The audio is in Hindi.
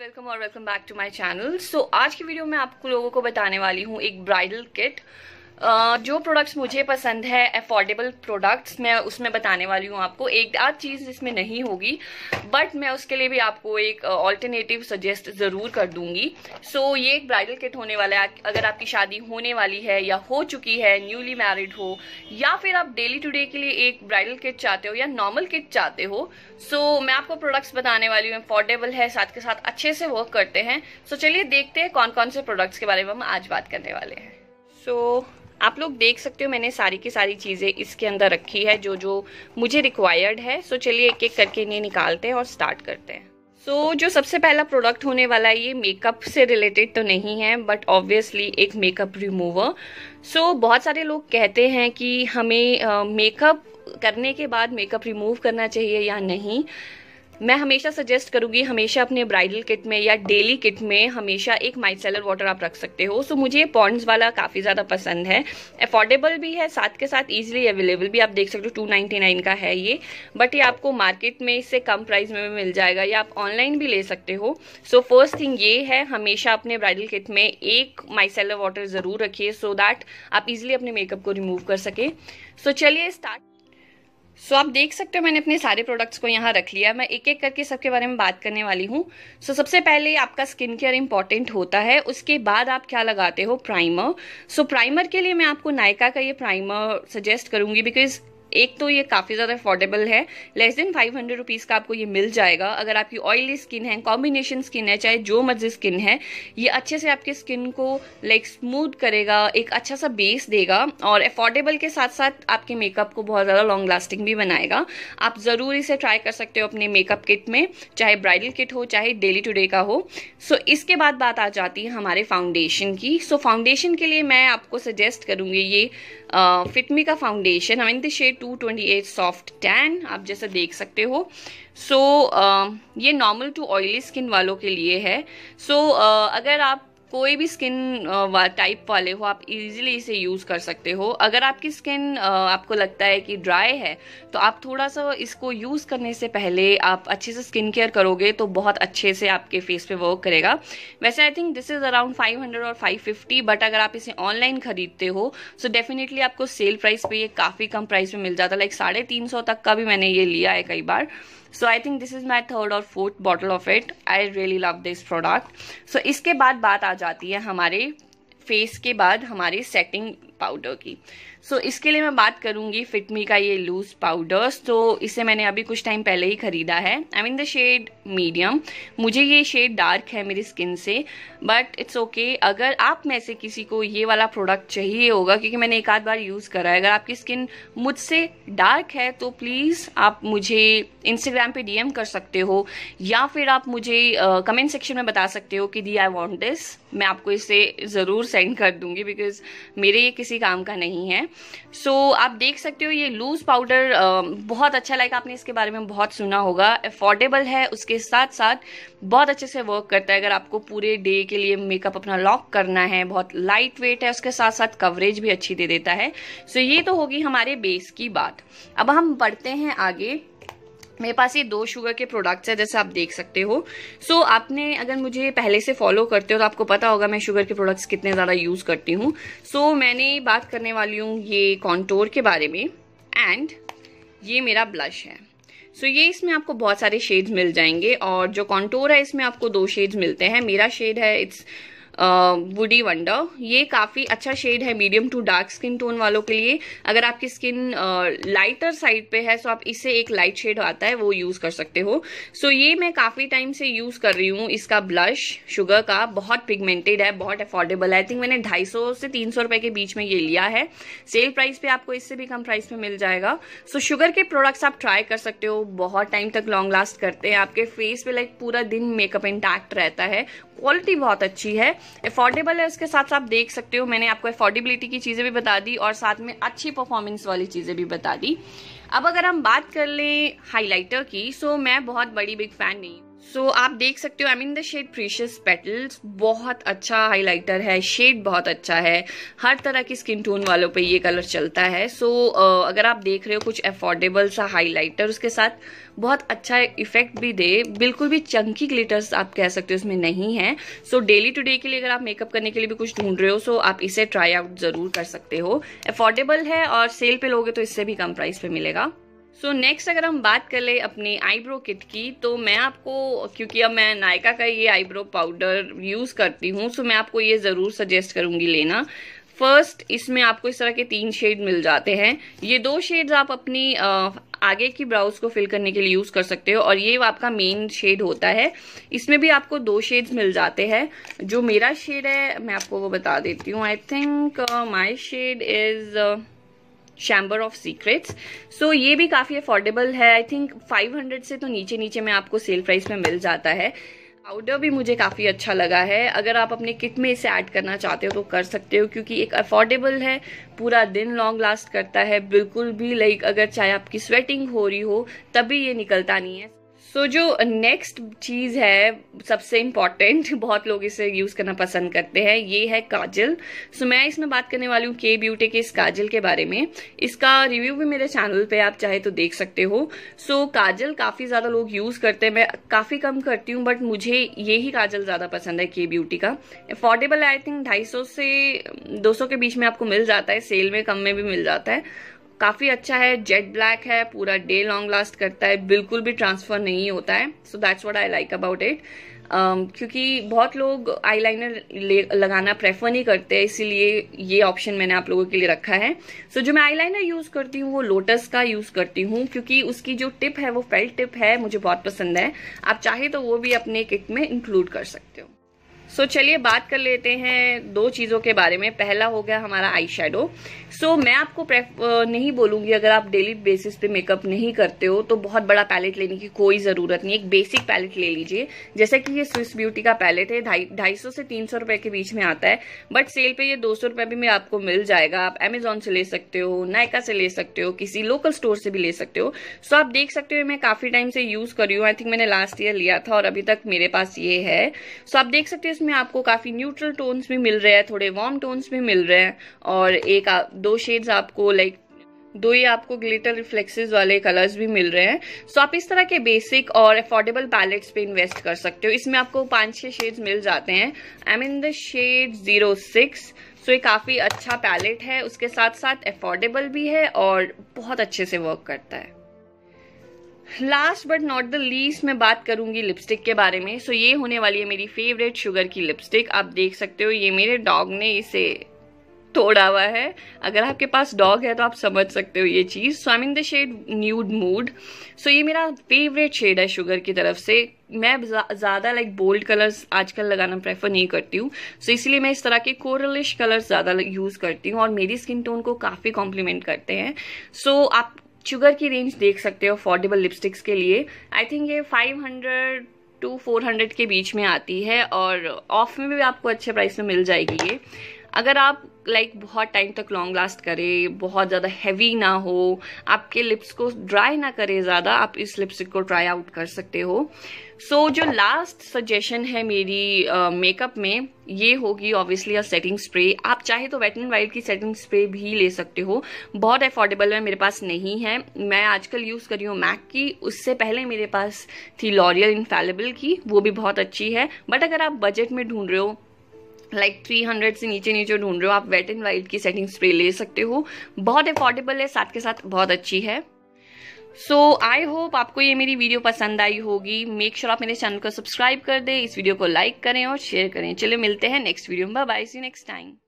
वेलकम और welcome back to my channel so आज की वीडियो में आपको लोगों को बताने वाली हूँ एक ब्राइडल किट जो प्रोडक्ट्स मुझे पसंद है अफोर्डेबल प्रोडक्ट्स मैं उसमें बताने वाली हूँ आपको एक आध चीज़ जिसमें नहीं होगी बट मैं उसके लिए भी आपको एक ऑल्टरनेटिव सजेस्ट ज़रूर कर दूंगी सो so, ये एक ब्राइडल किट होने वाला है अगर आपकी शादी होने वाली है या हो चुकी है न्यूली मैरिड हो या फिर आप डेली टू डे के लिए एक ब्राइडल किट चाहते हो या नॉर्मल किट चाहते हो सो so, मैं आपको प्रोडक्ट्स बताने वाली हूँ अफोर्डेबल है साथ के साथ अच्छे से वर्क करते हैं सो so, चलिए देखते हैं कौन कौन से प्रोडक्ट्स के बारे में हम आज बात करने वाले हैं सो so, आप लोग देख सकते हो मैंने सारी की सारी चीज़ें इसके अंदर रखी है जो जो मुझे रिक्वायर्ड है सो चलिए एक एक करके इन्हें निकालते हैं और स्टार्ट करते हैं सो so, जो सबसे पहला प्रोडक्ट होने वाला है ये मेकअप से रिलेटेड तो नहीं है बट ऑब्वियसली एक मेकअप रिमूवर सो बहुत सारे लोग कहते हैं कि हमें मेकअप uh, करने के बाद मेकअप रिमूव करना चाहिए या नहीं मैं हमेशा सजेस्ट करूंगी हमेशा अपने ब्राइडल किट में या डेली किट में हमेशा एक माइसेलर वाटर आप रख सकते हो सो मुझे पॉन्ड्स वाला काफ़ी ज़्यादा पसंद है अफोर्डेबल भी है साथ के साथ ईजिली अवेलेबल भी आप देख सकते हो टू नाइनटी नाइन का है ये बट ये आपको मार्केट में इससे कम प्राइस में भी मिल जाएगा या आप ऑनलाइन भी ले सकते हो सो फर्स्ट थिंग ये है हमेशा अपने ब्राइडल किट में एक माइसेलर वाटर ज़रूर रखिए सो दैट आप इजिली अपने मेकअप को रिमूव कर सकें सो so, चलिए स्टार्ट सो so, आप देख सकते हो मैंने अपने सारे प्रोडक्ट्स को यहाँ रख लिया मैं एक एक करके सबके बारे में बात करने वाली हूँ सो so, सबसे पहले आपका स्किन केयर इंपॉर्टेंट होता है उसके बाद आप क्या लगाते हो प्राइमर सो so, प्राइमर के लिए मैं आपको नायका का ये प्राइमर सजेस्ट करूंगी बिकॉज एक तो ये काफ़ी ज़्यादा अफोर्डेबल है less than five hundred rupees का आपको ये मिल जाएगा अगर आपकी ऑयली स्किन है कॉम्बिनेशन स्किन है चाहे जो मर्जी स्किन है ये अच्छे से आपके स्किन को लाइक स्मूथ करेगा एक अच्छा सा बेस देगा और अफोर्डेबल के साथ साथ आपके मेकअप को बहुत ज़्यादा लॉन्ग लास्टिंग भी बनाएगा आप ज़रूर इसे ट्राई कर सकते हो अपने मेकअप किट में चाहे ब्राइडल किट हो चाहे डेली टू डे का हो सो so, इसके बाद बात आ जाती है हमारे फाउंडेशन की सो so, फाउंडेशन के लिए मैं आपको सजेस्ट करूंगी ये फिटमी uh, का foundation I mean the shade 228 soft tan आप जैसा देख सकते हो सो so, uh, ये नॉर्मल टू ऑयली स्किन वालों के लिए है सो so, uh, अगर आप कोई भी स्किन टाइप वाले हो आप इजीली इसे यूज़ कर सकते हो अगर आपकी स्किन आपको लगता है कि ड्राई है तो आप थोड़ा सा इसको यूज़ करने से पहले आप अच्छे से स्किन केयर करोगे तो बहुत अच्छे से आपके फेस पे वर्क करेगा वैसे I think this is around 500 और 550 बट अगर आप इसे ऑनलाइन खरीदते हो सो so डेफिनेटली आपको सेल प्राइस पे ये काफ़ी कम प्राइस में मिल जाता है लाइक साढ़े तक का भी मैंने ये लिया है कई बार so I think this is my third और fourth bottle of it I really love this product so इसके बाद बात आ जाती है हमारे फेस के बाद हमारे सेटिंग पाउडर की सो so, इसके लिए मैं बात करूंगी फिटमी का ये लूज पाउडर्स तो इसे मैंने अभी कुछ टाइम पहले ही खरीदा है I mean the shade medium मुझे ये शेड डार्क है मेरी स्किन से बट इट्स ओके अगर आप में से किसी को ये वाला प्रोडक्ट चाहिए होगा क्योंकि मैंने एक आध बार यूज़ करा है अगर आपकी स्किन मुझसे डार्क है तो प्लीज़ आप मुझे इंस्टाग्राम पे डीएम कर सकते हो या फिर आप मुझे कमेंट uh, सेक्शन में बता सकते हो कि दी आई वॉन्ट दिस मैं आपको इसे ज़रूर सेंड कर दूंगी बिकॉज मेरे ये किसी काम का नहीं है सो so, आप देख सकते हो ये लूज़ पाउडर बहुत अच्छा लाइक आपने इसके बारे में बहुत सुना होगा अफोर्डेबल है उसके साथ साथ बहुत अच्छे से वर्क करता है अगर आपको पूरे डे के लिए मेकअप अपना लॉक करना है बहुत लाइट वेट है उसके साथ साथ कवरेज भी अच्छी दे देता है सो so, ये तो होगी हमारे बेस की बात अब हम बढ़ते हैं आगे मेरे पास ये दो शुगर के प्रोडक्ट्स हैं जैसे आप देख सकते हो सो so, आपने अगर मुझे पहले से फॉलो करते हो तो आपको पता होगा मैं शुगर के प्रोडक्ट्स कितने ज़्यादा यूज़ करती हूँ सो so, मैंने बात करने वाली हूँ ये कॉन्टोर के बारे में एंड ये मेरा ब्लश है सो so, ये इसमें आपको बहुत सारे शेड्स मिल जाएंगे और जो कॉन्टोर है इसमें आपको दो शेड्स मिलते हैं मेरा शेड है इट्स वुडी वंडर ये काफ़ी अच्छा शेड है medium to dark skin tone वालों के लिए अगर आपकी स्किन लाइटर साइड पे है सो तो आप इससे एक लाइट शेड आता है वो यूज़ कर सकते हो सो so, ये मैं काफ़ी टाइम से यूज़ कर रही हूँ इसका ब्लश शुगर का बहुत पिगमेंटेड है बहुत अफोर्डेबल है आई थिंक मैंने ढाई से तीन रुपए के बीच में ये लिया है सेल प्राइस पर आपको इससे भी कम प्राइस में मिल जाएगा सो so, शुगर के प्रोडक्ट्स आप ट्राई कर सकते हो बहुत टाइम तक लॉन्ग लास्ट करते हैं आपके फेस पे लाइक पूरा दिन मेकअप इंटैक्ट रहता है क्वालिटी बहुत अच्छी है अफोर्डेबल है उसके साथ आप देख सकते हो मैंने आपको अफोर्डेबिलिटी की चीज़ें भी बता दी और साथ में अच्छी परफॉर्मेंस वाली चीज़ें भी बता दी अब अगर हम बात कर लें हाईलाइटर की सो मैं बहुत बड़ी बिग फैन नहीं सो so, आप देख सकते हो I mean the shade precious petals बहुत अच्छा हाइलाइटर है शेड बहुत अच्छा है हर तरह की स्किन टोन वालों पे ये कलर चलता है सो so, अगर आप देख रहे हो कुछ अफोर्डेबल सा हाइलाइटर उसके साथ बहुत अच्छा इफेक्ट भी दे बिल्कुल भी चंकी ग्लिटर्स आप कह सकते हो उसमें नहीं है सो डेली टू डे के लिए अगर आप मेकअप करने के लिए भी कुछ ढूंढ रहे हो सो so आप इसे ट्राई आउट जरूर कर सकते हो अफोर्डेबल है और सेल पे लोगे तो इससे भी कम प्राइस पे मिलेगा सो so, नेक्स्ट अगर हम बात कर ले अपने आईब्रो किट की तो मैं आपको क्योंकि अब मैं नायका का ये आईब्रो पाउडर यूज़ करती हूँ सो so मैं आपको ये ज़रूर सजेस्ट करूंगी लेना फर्स्ट इसमें आपको इस तरह के तीन शेड मिल जाते हैं ये दो शेड्स आप अपनी आगे की ब्राउज को फिल करने के लिए यूज़ कर सकते हो और ये आपका मेन शेड होता है इसमें भी आपको दो शेड्स मिल जाते हैं जो मेरा शेड है मैं आपको वो बता देती हूँ I think my shade is chamber of secrets so ये भी काफ़ी अफोर्डेबल है आई थिंक 500 से तो नीचे नीचे में आपको सेल प्राइस में मिल जाता है पाउडर भी मुझे काफ़ी अच्छा लगा है अगर आप अपने किट में इसे ऐड करना चाहते हो तो कर सकते हो क्योंकि एक अफोर्डेबल है पूरा दिन लॉन्ग लास्ट करता है बिल्कुल भी लाइक अगर चाहे आपकी स्वेटिंग हो रही हो तभी ये निकलता नहीं है सो so, जो नेक्स्ट चीज़ है सबसे इम्पॉर्टेंट बहुत लोग इसे यूज़ करना पसंद करते हैं ये है काजल सो so, मैं इसमें बात करने वाली हूँ के ब्यूटी के इस काजल के बारे में इसका रिव्यू भी मेरे चैनल पे आप चाहे तो देख सकते हो सो so, काजल काफ़ी ज़्यादा लोग यूज़ करते हैं मैं काफ़ी कम करती हूँ बट मुझे ये ही काजल ज़्यादा पसंद है के ब्यूटी का अफोर्डेबल आई थिंक ढाई से दो के बीच में आपको मिल जाता है सेल में कम में भी मिल जाता है काफ़ी अच्छा है जेट ब्लैक है पूरा डे लॉन्ग लास्ट करता है बिल्कुल भी ट्रांसफर नहीं होता है so that's what I like about it क्योंकि बहुत लोग आईलाइनर लगाना प्रेफर नहीं करते इसीलिए ये ऑप्शन मैंने आप लोगों के लिए रखा है सो so, जो मैं आईलाइनर यूज़ करती हूँ वो लोटस का यूज़ करती हूँ क्योंकि उसकी जो टिप है वो फेल्ट टिप है मुझे बहुत पसंद है आप चाहे तो वो भी अपने किट में इंक्लूड कर सकते हो सो so, चलिए बात कर लेते हैं दो चीज़ों के बारे में पहला हो गया हमारा आई शेडो सो मैं आपको नहीं बोलूंगी अगर आप डेली बेसिस पे मेकअप नहीं करते हो तो बहुत बड़ा पैलेट लेने की कोई ज़रूरत नहीं एक बेसिक पैलेट ले लीजिए जैसे कि ये स्विस ब्यूटी का पैलेट है ढाई ढाई सौ से तीन सौ रुपए के बीच में आता है बट सेल पे ये दो सौ रुपये भी मैं आपको मिल जाएगा आप अमेजोन से ले सकते हो नायका से ले सकते हो किसी लोकल स्टोर से भी ले सकते हो सो so, आप देख सकते हो मैं काफ़ी टाइम से यूज़ करी हूँ आई थिंक मैंने लास्ट ईयर लिया था और अभी तक मेरे पास ये है सो so, आप देख सकते हो कलर्स में आपको काफ़ी न्यूट्रल टोन्स भी मिल रहे हैं थोड़े वार्म टोन्स भी मिल रहे हैं और एक आ, दो शेड्स आपको लाइक दो ही आपको ग्लिटर रिफ्लेक्सेस वाले कलर्स भी मिल रहे हैं सो so, आप इस तरह के बेसिक और अफोर्डेबल पैलेट्स पे इन्वेस्ट कर सकते हो इसमें आपको पांच छह शेड्स मिल जाते हैं I mean the shade zero six so ये काफ़ी अच्छा पैलेट है उसके साथ साथ अफोर्डेबल भी है और बहुत अच्छे से वर्क करता है last but not the least मैं बात करूंगी लिपस्टिक के बारे में सो so, ये होने वाली है मेरी फेवरेट शुगर की लिपस्टिक आप देख सकते हो ये मेरे डॉग ने इसे तोड़ा हुआ है अगर आपके पास डॉग है तो आप समझ सकते हो ये चीज़ so I mean the shade nude mood so ये मेरा फेवरेट शेड है शुगर की तरफ से मैं ज़्यादा लाइक बोल्ड कलर्स आजकल लगाना प्रेफर नहीं करती हूँ सो so इसलिए मैं इस तरह के कोरलिश कलर्स ज़्यादा यूज़ करती हूँ और मेरी स्किन टोन को काफ़ी कॉम्प्लीमेंट करते हैं सो so, आप शुगर की रेंज देख सकते हो अफोर्डेबल लिपस्टिक्स के लिए आई थिंक ये 500 टू 400 के बीच में आती है और ऑफ में भी आपको अच्छे प्राइस में मिल जाएगी ये अगर आप लाइक like, बहुत टाइम तक लॉन्ग लास्ट करें बहुत ज़्यादा हैवी ना हो आपके लिप्स को ड्राई ना करें ज़्यादा आप इस लिपस्टिक को ट्राई आउट कर सकते हो सो so, जो लास्ट सजेशन है मेरी मेकअप uh, में ये होगी ऑब्वियसली अ सेटिंग स्प्रे आप चाहे तो वेट एंड वाइल्ड की सेटिंग स्प्रे भी ले सकते हो बहुत अफोर्डेबल है मेरे पास नहीं है मैं आजकल यूज़ कर रही हूँ मैक की उससे पहले मेरे पास थी लॉरियल इनफेलेबल की वो भी बहुत अच्छी है बट अगर आप बजट में ढूंढ रहे हो लाइक थ्री हंड्रेड से नीचे नीचे ढूंढ रहे हो आप वेट एंड वाइल्ड की सेटिंग स्प्रे ले सकते हो बहुत अफोर्डेबल है साथ के साथ बहुत अच्छी है सो आई होप आपको ये मेरी वीडियो पसंद आई होगी मेक श्योर आप मेरे चैनल को सब्सक्राइब कर दें इस वीडियो को लाइक करें और शेयर करें चलिए मिलते हैं नेक्स्ट वीडियो में बाय सी नेक्स्ट टाइम